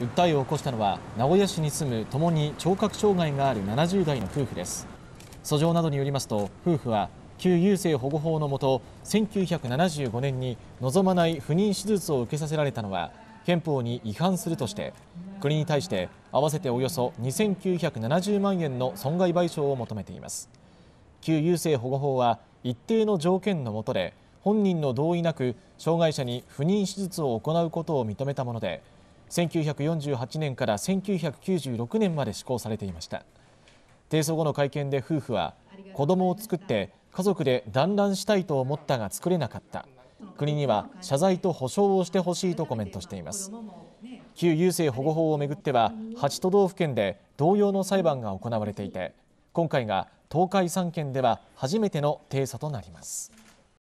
訴えを起こしたのは名古屋市に住むともに聴覚障害がある70代の夫婦です訴状などによりますと夫婦は旧優生保護法のもと1975年に望まない不妊手術を受けさせられたのは憲法に違反するとして国に対して合わせておよそ2970万円の損害賠償を求めています旧優生保護法は一定の条件のもとで本人の同意なく障害者に不妊手術を行うことを認めたもので1948年から1996年まで施行されていました提訴後の会見で夫婦は子供を作って家族で団らんしたいと思ったが作れなかった国には謝罪と補償をしてほしいとコメントしています旧優生保護法をめぐっては8都道府県で同様の裁判が行われていて今回が東海3県では初めての提訴となります。